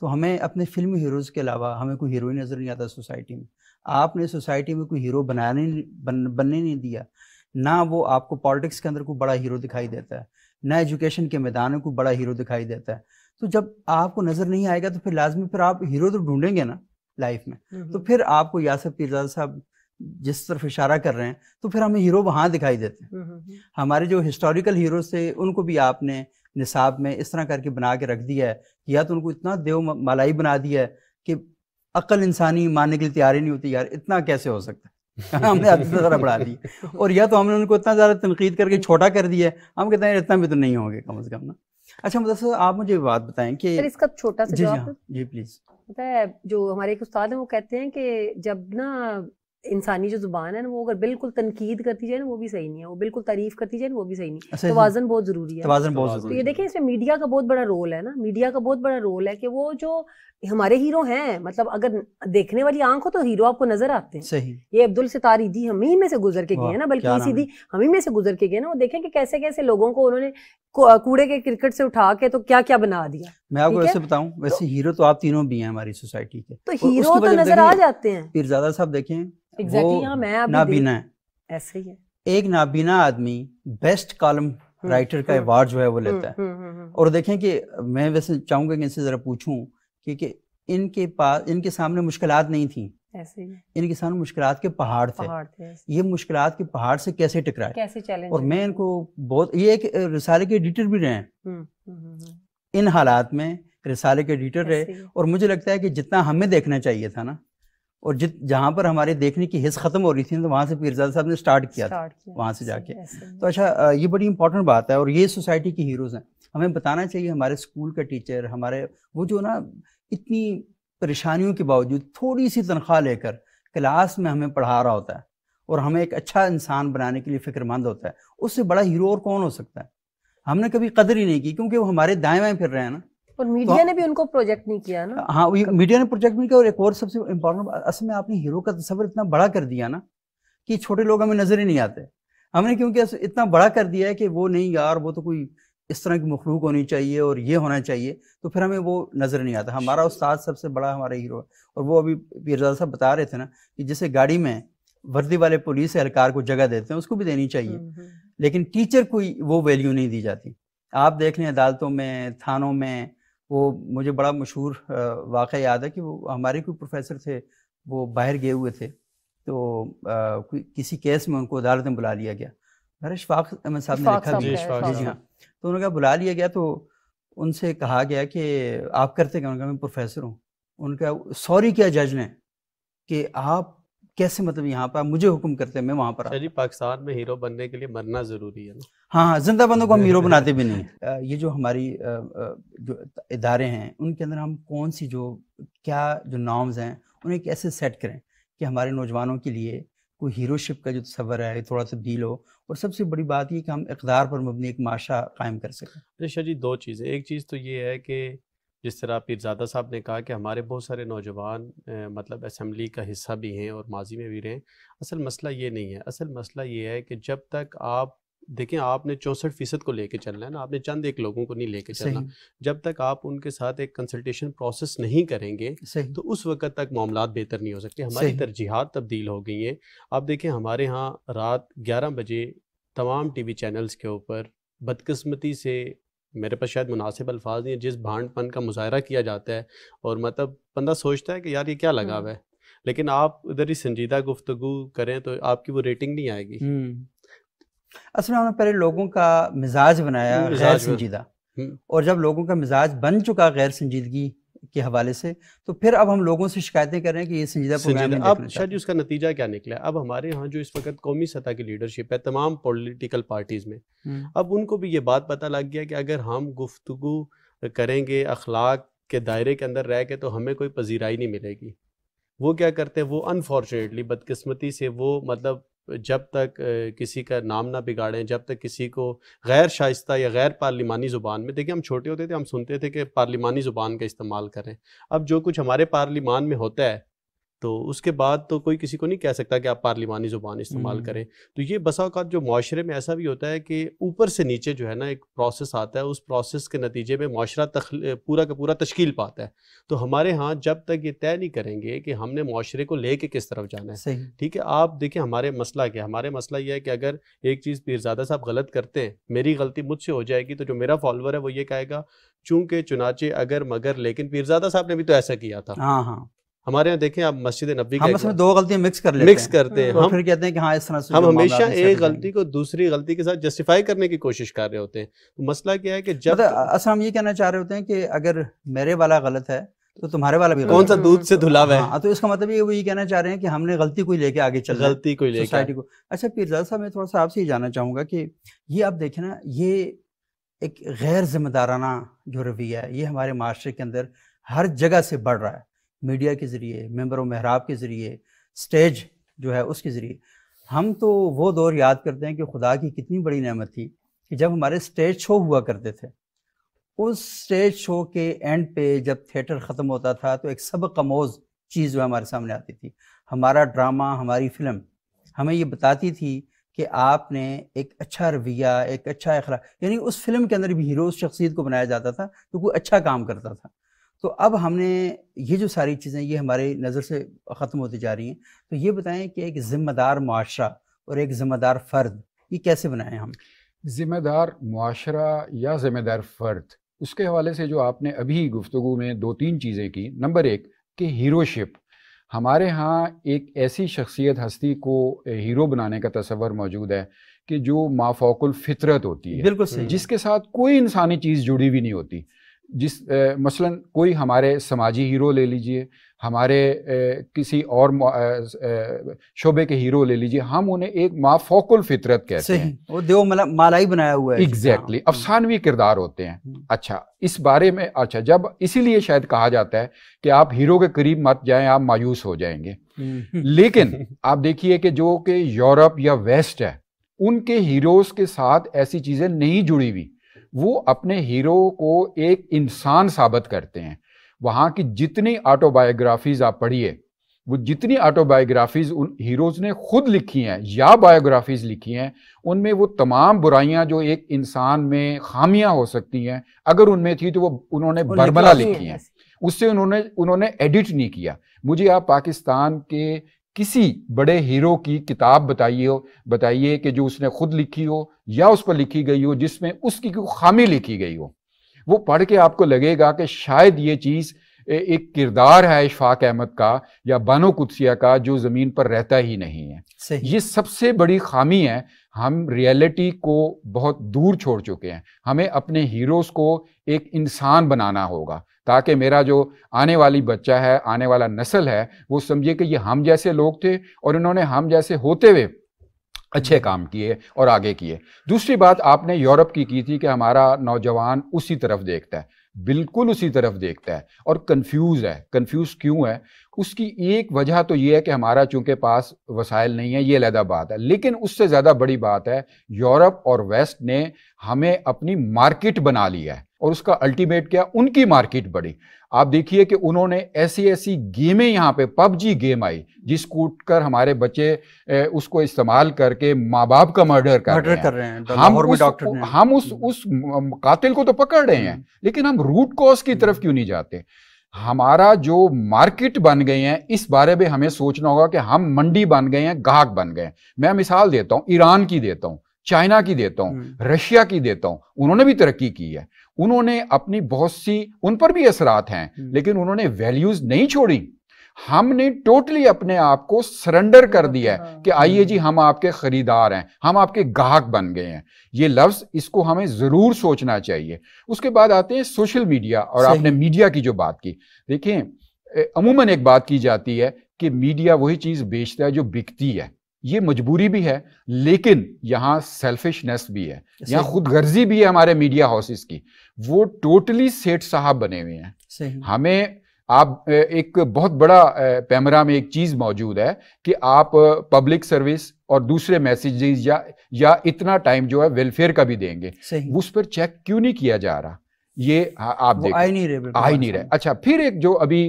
तो हमें अपने फिल्मी हीरोज़ के अलावा हमें कोई हीरोइन नज़र नहीं आता सोसाइटी में आपने सोसाइटी में कोई हीरो बनाने बन, बनने नहीं दिया ना वो आपको पॉलिटिक्स के अंदर कोई बड़ा हीरो दिखाई देता है ना एजुकेशन के मैदान में कोई बड़ा हीरो दिखाई देता है तो जब आपको नज़र नहीं आएगा तो फिर लाजमी फिर आप हीरो तो ढूंढेंगे ना लाइफ में तो फिर आपको यासर पीरजादा साहब जिस तरफ इशारा कर रहे हैं तो फिर हमें हीरो वहां दिखाई देते हैं हमारे जो हिस्टोरिकल हीरो थे उनको भी आपने निसाब में इस तरह करके बना के रख दिया है या तो उनको इतना देव मलाई बना दिया है कि अक्ल इंसानी मानने के लिए तैयार ही नहीं होती यार इतना कैसे हो सकता है *laughs* हमने हद ज़रा बढ़ा दी और या तो हमने उनको इतना ज़्यादा तनकीद करके छोटा कर दिया है हम कहते हैं इतना भी तो नहीं होंगे कम अज़ कम ना अच्छा मतलब सर आप मुझे बात बताएं कि इसका छोटा सा जी जी प्लीज़ हाँ, पता है जो हमारे एक उस्ताद हैं वो कहते हैं कि जब ना इंसानी जो ज़ुबान है ना वो अगर बिल्कुल तनकीद करती जाए ना वो भी सही नहीं है वो बिल्कुल तारीफ करती जाए ना वो भी सही नहीं है अच्छा, तोज़न बहुत ज़रूरी है तो ये देखिए इसमें मीडिया का बहुत बड़ा रोल है ना मीडिया का बहुत बड़ा रोल है कि वो जो हमारे हीरो हैं मतलब अगर देखने वाली आंख हो तो हीरो आपको नजर आते हैं सही ये अब्दुल सितार ईदी हम ही में से गुजर के गए हैं ना बल्कि इसी दी हम ही में से गुजर के गए ना वो देखें कि कैसे कैसे लोगों को उन्होंने कूड़े के क्रिकेट से उठा के तो क्या क्या बना दिया मैं आपको वैसे बताऊं वैसे तो हीरो तो आप तीनों भी हैं हमारी सोसाइटी के तो हीरो तो नजर आ जाते हैं पीरजादा साहब देखें exactly हाँ, मैं नाबीना है ऐसे ही है एक नाबीना आदमी बेस्ट कॉलम राइटर का अवार्ड हम्म। जो है वो लेता है हम्म, हम्म, और देखें कि मैं वैसे चाहूंगा कि इनसे जरा पूछूं कि इनके पास इनके सामने मुश्किल नहीं थी इनके सामने मुश्किल के पहाड़ थे, थे ये मुश्किल के पहाड़ से कैसे टकराए कैसे चैलेंज और मैं इनको बहुत ये एक रिसाले के एडिटर भी रहे हैं इन हालात में रिसाले के एडिटर रहे और मुझे लगता है कि जितना हमें देखना चाहिए था ना और जित जहाँ पर हमारे देखने की हिस्स ख़त्म हो रही थी तो वहाँ से पीरजादा साहब ने स्टार्ट किया स्टार्ट था वहाँ से जाके तो अच्छा ये बड़ी इंपॉर्टेंट बात है और ये सोसाइटी के हीरोज़ हैं हमें बताना चाहिए हमारे स्कूल का टीचर हमारे वो जो ना इतनी परेशानियों के बावजूद थोड़ी सी तनख्वाह लेकर क्लास में हमें पढ़ा रहा होता है और हमें एक अच्छा इंसान बनाने के लिए फ़िक्रमंद होता है उससे बड़ा हीरो और कौन हो सकता है हमने कभी कदर ही नहीं की क्योंकि वो हमारे दाएँ बाएँ फिर रहे हैं ना और मीडिया तो, हाँ। ने भी उनको प्रोजेक्ट नहीं किया ना हाँ मीडिया ने प्रोजेक्ट नहीं किया और एक और सबसे इम्पोर्टेंट असल में आपने हीरो का तस्वर इतना बड़ा कर दिया ना कि छोटे लोग हमें नजर ही नहीं आते हमने क्योंकि इतना बड़ा कर दिया है कि वो नहीं यार वो तो कोई इस तरह की मखलूक होनी चाहिए और ये होना चाहिए तो फिर हमें वो नज़र नहीं आता हमारा उस्ताद सबसे बड़ा हमारा हीरो है और वो अभी पीरजादा साहब बता रहे थे ना कि जैसे गाड़ी में वर्दी वाले पुलिस एहलकार को जगह देते हैं उसको भी देनी चाहिए हम्म, हम्म। लेकिन टीचर कोई वो वैल्यू नहीं दी जाती आप देख लें अदालतों में थानों में वो मुझे बड़ा मशहूर वाक़ याद है कि वो हमारे कोई प्रोफेसर थे वो बाहर गए हुए थे तो आ, किसी केस में उनको अदालत में बुला लिया गया मेरा शफाक अहमद साहब ने लिखा हाँ जी जी हाँ तो उन्होंने कहा बुला लिया गया तो उनसे कहा गया कि आप करते क्या कहा मैं प्रोफेसर हूँ उनका सॉरी क्या जज ने कि आप कैसे मतलब यहाँ पर मुझे हुक्म करते मैं वहाँ पर अच्छा जी पाकिस्तान में हीरो बनने के लिए मरना ज़रूरी है ना हाँ, हाँ जिंदा बंदों को हम हीरो बनाते भी नहीं *laughs* ये जो हमारी जो इदारे हैं उनके अंदर हम कौन सी जो क्या जो नॉर्म्स हैं उन्हें कैसे सेट करें कि हमारे नौजवानों के लिए कोई हीरोशिप का जो तस्वर है थोड़ा तब्दील हो और सबसे बड़ी बात यह कि हम इकदार पर मबनी एक माशा कायम कर सकें अच्छा जी दो चीज़ें एक चीज़ तो ये है कि जिस तरह पीरजादा साहब ने कहा कि हमारे बहुत सारे नौजवान मतलब असम्बली का हिस्सा भी हैं और माजी में भी रहें असल मसला ये नहीं है असल मसला ये है कि जब तक आप देखें आपने चौंसठ फीसद को लेके चलना है ना आपने चंद एक लोगों को नहीं लेके चलना जब तक आप उनके साथ एक कंसल्टेशन प्रोसेस नहीं करेंगे तो उस वक्त तक मामला बेहतर नहीं हो सकते हमारी तरजीहत तब्दील हो गई हैं आप देखें हमारे यहाँ रात ग्यारह बजे तमाम टी वी चैनल्स के ऊपर बदकस्मती से मेरे पास शायद मुनासिब अल्फाज नहीं है जिस भांडपन का मुजाहरा किया जाता है और मतलब बंदा सोचता है कि यार ये क्या लगा हुआ हम्म। है लेकिन आप उधर ही संजीदा गुफ्तगु करें तो आपकी वो रेटिंग नहीं आएगी असल में हमने पहले लोगों का मिजाज बनाया गैर संजीदा हम्म। और जब लोगों का मिजाज बन चुका गैर संजीदगी के हवाले से तो फिर अब हम लोगों से शिकायतें कर रहे हैं कि ये संजीदा प्रोग्राम अब शायद उसका नतीजा क्या निकला अब हमारे यहाँ जो इस वक्त कौमी सतह की लीडरशिप है तमाम पॉलिटिकल पार्टीज़ में हम्म। अब उनको भी ये बात पता लग गया कि अगर हम गुफ्तु करेंगे अखलाक के दायरे के अंदर रह के तो हमें कोई पजीराई नहीं मिलेगी वो क्या करते हैं वो अनफॉर्चुनेटली बदकिस्मती से वो मतलब जब तक किसी का नाम ना बिगाड़ें जब तक किसी को गैर शाइस्त या गैर पार्लिमानी ज़ुबान में देखिए हम छोटे होते थे हम सुनते थे कि पार्लिमानी ज़ुबान का इस्तेमाल करें अब जो कुछ हमारे पार्लिमान में होता है तो उसके बाद तो कोई किसी को नहीं कह सकता कि आप पार्लिमानी ज़ुबान इस्तेमाल हम्म। करें तो ये बसाओकात जो माशरे में ऐसा भी होता है कि ऊपर से नीचे जो है ना एक प्रोसेस आता है उस प्रोसेस के नतीजे में माशरा पूरा का पूरा तश्कील पाता है तो हमारे यहाँ जब तक ये तय नहीं करेंगे कि हमने माशरे को ले के किस तरफ जाना है ठीक है आप देखें हमारे मसला क्या हमारे मसला यह है कि अगर एक चीज़ पीरजादा साहब गलत करते हैं मेरी गलती मुझसे हो जाएगी तो जो मेरा फॉलोअर है वो ये कहेगा चूंकि चुनाचे अगर मगर लेकिन पीरजादा साहब ने भी तो ऐसा किया था हाँ हाँ हमारे यहाँ देखें आप मस्जिद नबी हम इसमें दो गलतियां मिक्स कर लेते मिक्स करते हैं हम फिर कहते हैं कि हाँ इस तरह से हम हमेशा एक गलती को दूसरी गलती के साथ जस्टिफाई करने की कोशिश कर रहे होते हैं तो मसला क्या है कि जब असल हम ये कहना चाह रहे होते हैं कि अगर मेरे वाला गलत है तो तुम्हारे वाला भी कौन सा दूध से धुला हुआ है हाँ, तो इसका मतलब ये वही कहना चाह रहे हैं कि हमने गलती को लेके आगे चल गलती को लेके सोसाइटी को अच्छा पीरजा साहब मैं थोड़ा सा आपसे ये जानना चाहूंगा कि ये आप देखें ना ये एक गैर जिम्मेदाराना जो रवैया है ये हमारे माशरे के अंदर हर जगह से बढ़ रहा है मीडिया के ज़रिए मेम्बर महराब के ज़रिए स्टेज जो है उसके ज़रिए हम तो वो दौर याद करते हैं कि खुदा की कितनी बड़ी नेमत थी कि जब हमारे स्टेज शो हुआ करते थे उस स्टेज शो के एंड पे जब थिएटर ख़त्म होता था तो एक सबक आमोज चीज़ जो हमारे सामने आती थी हमारा ड्रामा हमारी फिल्म हमें ये बताती थी कि आपने एक अच्छा रवैया एक अच्छा अखला यानी उस फिल्म के अंदर भी हीरो उस शख्सियत को बनाया जाता था जो कोई अच्छा काम करता था तो अब हमने ये जो सारी चीज़ें ये हमारे नज़र से ख़त्म होती जा रही हैं तो ये बताएं कि एक ज़िम्मेदार माशरा और एक ज़िम्मेदार फ़र्द ये कैसे बनाएं हम ज़िम्मेदार माशरा या ज़िम्मेदार फ़र्द उसके हवाले से जो आपने अभी गुफ्तु में दो तीन चीज़ें की नंबर एक कि हीरोशिप हमारे यहाँ एक ऐसी शख्सियत हस्ती को हीरो बनाने का तस्वर मौजूद है कि जो माफोकुल फितरत होती है बिल्कुल सही जिसके साथ कोई इंसानी चीज़ जुड़ी हुई नहीं होती जिस मसलन कोई हमारे समाजी हीरो ले लीजिए हमारे ए, किसी और शोबे के हीरो ले लीजिए हम उन्हें एक फोकुल फितरत कहते हैं वो देव मालाई बनाया हुआ है एग्जैक्टली exactly, हाँ। अफसानवी किरदार होते हैं हम्म। अच्छा इस बारे में अच्छा जब इसीलिए शायद कहा जाता है कि आप हीरो के करीब मत जाएं आप मायूस हो जाएंगे हम्म। लेकिन *laughs* आप देखिए कि जो कि यूरोप या वेस्ट है उनके हीरोज के साथ ऐसी चीज़ें नहीं जुड़ी हुई वो अपने हीरो को एक इंसान साबित करते हैं वहाँ की जितनी ऑटोबायोग्राफीज आप पढ़िए वो जितनी ऑटोबायोग्राफीज उन हीरोज़ ने खुद लिखी हैं या बायोग्राफीज लिखी हैं उनमें वो तमाम बुराइयां जो एक इंसान में खामियां हो सकती हैं अगर उनमें थी तो वो उन्होंने बरबला तो लिखी हैं उससे उन्होंने उन्होंने एडिट नहीं किया मुझे आप पाकिस्तान के किसी बड़े हीरो की किताब बताइए हो बताइए कि जो उसने खुद लिखी हो या उस पर लिखी गई हो जिसमें उसकी कोई खामी लिखी गई हो वो पढ़ के आपको लगेगा कि शायद ये चीज़ एक किरदार है इशफाक अहमद का या बानो कुदसिया का जो ज़मीन पर रहता ही नहीं है ये सबसे बड़ी खामी है हम रियलिटी को बहुत दूर छोड़ चुके हैं हमें अपने हीरोज़ को एक इंसान बनाना होगा ताकि मेरा जो आने वाली बच्चा है आने वाला नस्ल है वो समझे कि ये हम जैसे लोग थे और इन्होंने हम जैसे होते हुए अच्छे काम किए और आगे किए दूसरी बात आपने यूरोप की की थी कि हमारा नौजवान उसी तरफ देखता है बिल्कुल उसी तरफ देखता है और कंफ्यूज है कंफ्यूज क्यों है उसकी एक वजह तो ये है कि हमारा चूंकि पास वसाइल नहीं है ये लहदा बात है लेकिन उससे ज़्यादा बड़ी बात है यूरोप और वेस्ट ने हमें अपनी मार्केट बना लिया है और उसका अल्टीमेट क्या उनकी मार्केट बढ़ी आप देखिए कि उन्होंने ऐसी ऐसी गेमें यहाँ पे पबजी गेम आई जिसको कर हमारे बच्चे उसको इस्तेमाल करके माँ बाप का मर्डर कर मर्डर कर रहे हैं हम उस, हम हम्म। उस उस कातिल को तो पकड़ रहे हैं हम्म। लेकिन हम रूट कॉज की तरफ क्यों नहीं जाते हमारा जो मार्केट बन गए हैं इस बारे में हमें सोचना होगा कि हम मंडी बन गए हैं गाहक बन गए हैं मैं मिसाल देता हूँ ईरान की देता हूँ चाइना की देता हूँ हम्म। रशिया की देता हूँ उन्होंने भी तरक्की की है उन्होंने अपनी बहुत सी उन पर भी असरात हैं हम्म। लेकिन उन्होंने वैल्यूज नहीं छोड़ी हमने टोटली अपने आप को सरेंडर कर दिया है कि हाँ। आइए जी हम आपके खरीदार हैं हम आपके गाहक बन गए हैं ये लफ्ज इसको हमें जरूर सोचना चाहिए उसके बाद आते हैं सोशल मीडिया और आपने मीडिया की जो बात की देखिए अमूमन एक बात की जाती है कि मीडिया वही चीज बेचता है जो बिकती है ये मजबूरी भी है लेकिन यहाँ सेल्फिशनेस भी है यहाँ खुद गर्जी भी है हमारे मीडिया हाउसेस की वो टोटली सेठ साहब बने हुए हैं हमें आप एक बहुत बड़ा पैमरा में एक चीज मौजूद है कि आप पब्लिक सर्विस और दूसरे मैसेजेस या या इतना टाइम जो है वेलफेयर का भी देंगे उस पर चेक क्यों नहीं किया जा रहा ये आप देख आई नहीं रहे आई हाँ नहीं रहे अच्छा फिर एक जो अभी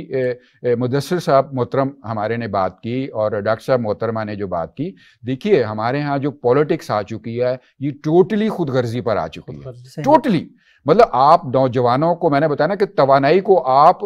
मुदसर साहब मोहतरम हमारे ने बात की और डॉक्टर साहब मोहतरमा ने जो बात की देखिए हमारे यहाँ जो पॉलिटिक्स आ चुकी है ये टोटली खुद गर्जी पर आ चुकी है टोटली मतलब आप नौजवानों को मैंने बताया ना कि तोानाई को आप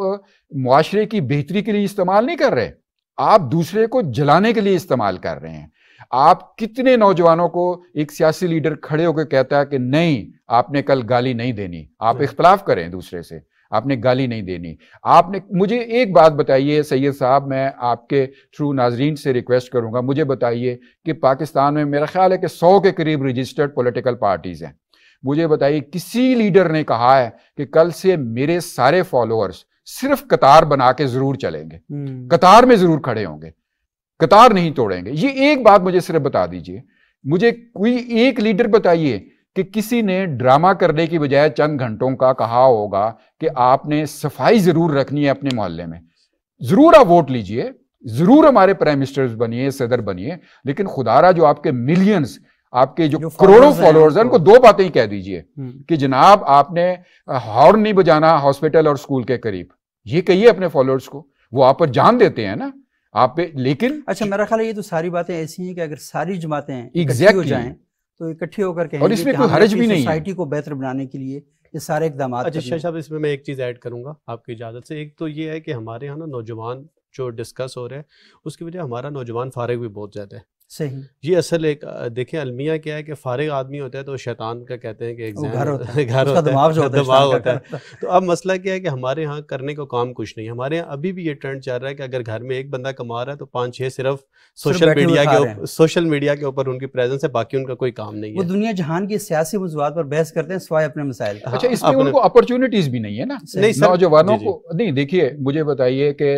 मुआरे की बेहतरी के लिए इस्तेमाल नहीं कर रहे आप दूसरे को जलाने के लिए इस्तेमाल कर रहे हैं आप कितने नौजवानों को एक सियासी लीडर खड़े होकर कहता है कि नहीं आपने कल गाली नहीं देनी आप इख्तलाफ करें दूसरे से आपने गाली नहीं देनी आपने मुझे एक बात बताइए सैयद साहब मैं आपके थ्रू नाजरीन से रिक्वेस्ट करूंगा मुझे बताइए कि पाकिस्तान में मेरा ख्याल है कि सौ के करीब रजिस्टर्ड पॉलिटिकल पार्टीज़ हैं मुझे बताइए किसी लीडर ने कहा है कि कल से मेरे सारे फॉलोअर्स सिर्फ कतार बना के जरूर चलेंगे हम्म। कतार में जरूर खड़े होंगे कतार नहीं तोड़ेंगे ये एक बात मुझे सिर्फ बता दीजिए मुझे कोई एक लीडर बताइए कि किसी ने ड्रामा करने की बजाय चंद घंटों का कहा होगा कि आपने सफाई जरूर रखनी है अपने मोहल्ले में जरूर आप वोट लीजिए जरूर हमारे प्राइम मिनिस्टर बनिए सदर बनिए लेकिन खुदारा जो आपके मिलियंस आपके जो, जो करोड़ों फॉलोअर्स हैं उनको दो बातें ही कह दीजिए हम्म। कि जनाब आपने हॉर्न नहीं बजाना हॉस्पिटल और स्कूल के करीब ये कहिए अपने फॉलोअर्स को वो आप पर जान देते हैं ना आप पे लेकिन अच्छा मेरा ख्याल ये तो सारी बातें ऐसी हैं कि अगर सारी जमातें एग्जैक्ट हो जाए तो इकट्ठी होकर के और इसमें कोई भी नहीं सोसाइटी को बेहतर बनाने के लिए ये सारे इकदाम अच्छा शाह साहब इसमें मैं एक चीज़ ऐड करूँगा आपकी इजाज़त से एक तो ये है कि हमारे यहाँ ना नौजवान जो डिस्कस हो रहे हैं उसकी वजह हमारा नौजवान फारग भी बहुत ज़्यादा है जी असल एक देखिए अलमिया क्या है कि फारे आदमी होता है तो शैतान का कहते हैं कि एग्जाम घर होता *laughs* होता है होता है तो अब मसला क्या है कि हमारे यहाँ करने को काम कुछ नहीं हमारे यहाँ अभी भी ये ट्रेंड चल रहा है कि अगर घर में एक बंदा कमा रहा है तो पाँच छः सिर्फ सोशल मीडिया के सोशल मीडिया के ऊपर उनकी प्रेजेंस है बाकी उनका कोई काम नहीं है दुनिया जहान की सियासी मौजूद पर बहस करते हैं सवाए अपने मसाइल अच्छा इसमें हाँ, उनको अपॉर्चुनिटीज भी नहीं है ना नहीं नौजवानों को नहीं देखिए मुझे बताइए कि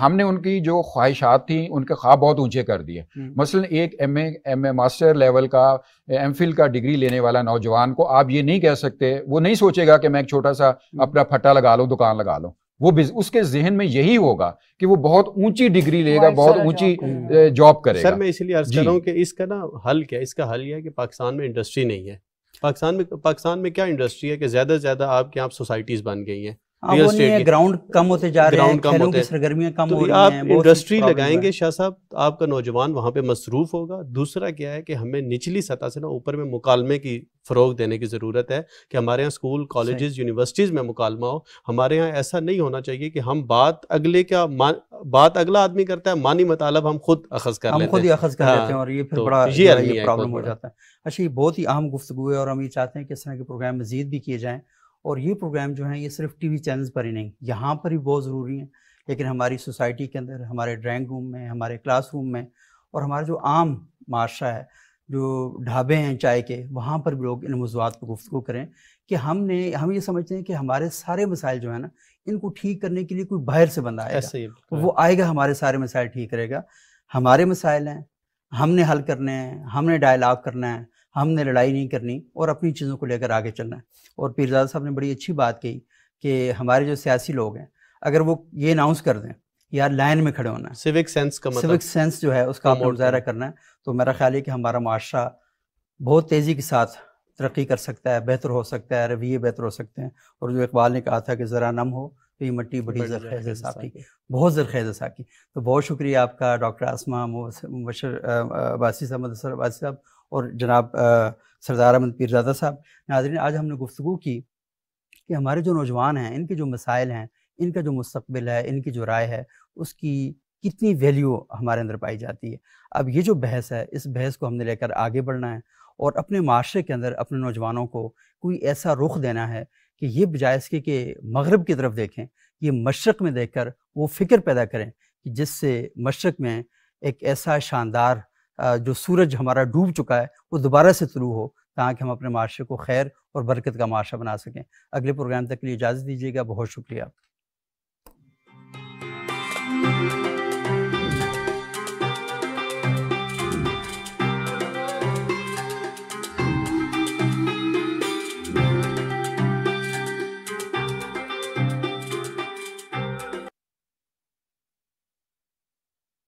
हमने उनकी जो ख्वाहिशात थी उनके ख्वाब बहुत ऊंचे कर दिए हम्म। मसल एक M M A master level का एम फिल का डिग्री लेने वाला नौजवान को आप ये नहीं कह सकते वो नहीं सोचेगा कि मैं एक छोटा सा हम्म। अपना फटा लगा लूँ दुकान लगा लूँ वो उसके जहन में यही होगा कि वो बहुत ऊंची डिग्री लेगा बहुत ऊंची जॉब करेगा सर मैं इसलिए अर्ज कर रहा हूँ कि इसका ना हल क्या इसका हल यह है कि पाकिस्तान में इंडस्ट्री नहीं है पाकिस्तान में पाकिस्तान में क्या इंडस्ट्री है कि ज़्यादा से ज़्यादा आपके यहाँ सोसाइटीज़ बन गई हैं ग्राउंड कम होते जा रहे हैं कम होते सरगर्मियां कम तो हो रही हैं आप इंडस्ट्री लगाएंगे शाह साहब तो आपका नौजवान वहाँ पे मसरूफ होगा दूसरा क्या है कि हमें निचली सतह से ना ऊपर में मुकालमे की फ़रोग देने की ज़रूरत है कि हमारे यहाँ स्कूल कॉलेजेस यूनिवर्सिटीज़ में मुकालमा हो हमारे यहाँ ऐसा नहीं होना चाहिए कि हम बात अगले क्या बात अगला आदमी करता है मानी मतलब हम खुद अखज कर हम खुद ही अखज कर लेते हैं हाँ, और ये फिर तो बड़ा ये प्रॉब्लम हो जाता है अच्छा ये बहुत ही अहम गुफ्तु है और हम ये चाहते हैं कि इस तरह के प्रोग्राम मजीद भी किए जाएँ और ये प्रोग्राम जो हैं ये सिर्फ टीवी चैनल्स पर ही नहीं यहाँ पर ही बहुत ज़रूरी हैं लेकिन हमारी सोसाइटी के अंदर हमारे ड्राइंग रूम में हमारे क्लासरूम में और हमारा जो आम माशरा है जो ढाबे हैं चाय के वहाँ पर भी लोग इन मौजूद पर गुफ्तु करें कि हमने हम ये समझते हैं कि हमारे सारे मसाइल जो है ना इनको ठीक करने के लिए कोई बाहर से बंदा आएगा तो वो हाँ। आएगा हमारे सारे मसाइल ठीक करेगा हमारे मसाइल हैं हमने हल करने हैं हमने डायलाग करना है हमने लड़ाई नहीं करनी और अपनी चीज़ों को लेकर आगे चलना है और पीरजादा साहब ने बड़ी अच्छी बात कही कि हमारे जो सियासी लोग हैं अगर वो ये अनाउंस कर दें यार लाइन में खड़े होना है सिविक सेंस का मतलब सिविक सेंस जो है उसका आपने मुजाहरा करना है तो मेरा ख्याल है कि हमारा माशरा बहुत तेज़ी के साथ तरक्की कर सकता है बेहतर हो सकता है रवैये बेहतर हो सकते हैं और जो इकबाल ने कहा था कि ज़रा नम हो तो ये मट्टी बड़ी जरखेज़ साकी बहुत जरखेज़ साकी तो बहुत शुक्रिया आपका डॉक्टर आसमा मुबशर वासी साहब मदसर वासी साहब और जनाब सरदार अहमद पीरजादा साहब नाजरीन आज हमने गुफ्तु की कि हमारे जो नौजवान हैं इनके जो मसाइल हैं इनका जो मुस्तबिल है इनकी जो राय है उसकी कितनी वैल्यू हमारे अंदर पाई जाती है अब ये जो बहस है इस बहस को हमने लेकर आगे बढ़ना है और अपने माशरे के अंदर अपने नौजवानों को कोई ऐसा रुख देना है कि ये बजाय इसके कि मगरब की तरफ देखें ये मशरक़ में देख कर वो फ़िक्र पैदा करें कि जिससे मशरक़ में एक ऐसा शानदार जो सूरज हमारा डूब चुका है वो दोबारा से शुरू हो ताकि हम अपने माशरे को खैर और बरकत का माशरा बना सकें अगले प्रोग्राम तक के लिए इजाज़त दीजिएगा बहुत शुक्रिया